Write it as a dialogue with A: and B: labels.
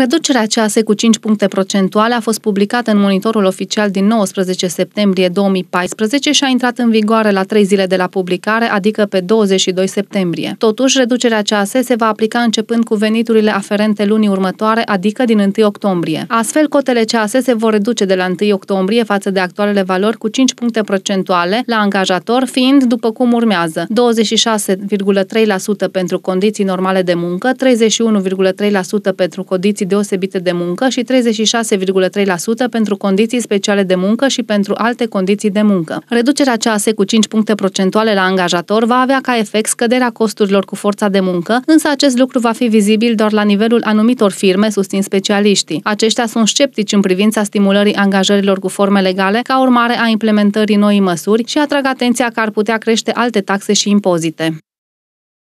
A: Reducerea CASE cu 5 puncte procentuale a fost publicată în monitorul oficial din 19 septembrie 2014 și a intrat în vigoare la 3 zile de la publicare, adică pe 22 septembrie. Totuși, reducerea CASE se va aplica începând cu veniturile aferente lunii următoare, adică din 1 octombrie. Astfel, cotele CASE se vor reduce de la 1 octombrie față de actualele valori cu 5 puncte procentuale la angajator, fiind după cum urmează 26,3% pentru condiții normale de muncă, 31,3% pentru condiții deosebite de muncă și 36,3% pentru condiții speciale de muncă și pentru alte condiții de muncă. Reducerea CASE cu 5 puncte procentuale la angajator va avea ca efect scăderea costurilor cu forța de muncă, însă acest lucru va fi vizibil doar la nivelul anumitor firme, susțin specialiștii. Aceștia sunt sceptici în privința stimulării angajărilor cu forme legale ca urmare a implementării noii măsuri și atrag atenția că ar putea crește alte taxe și impozite.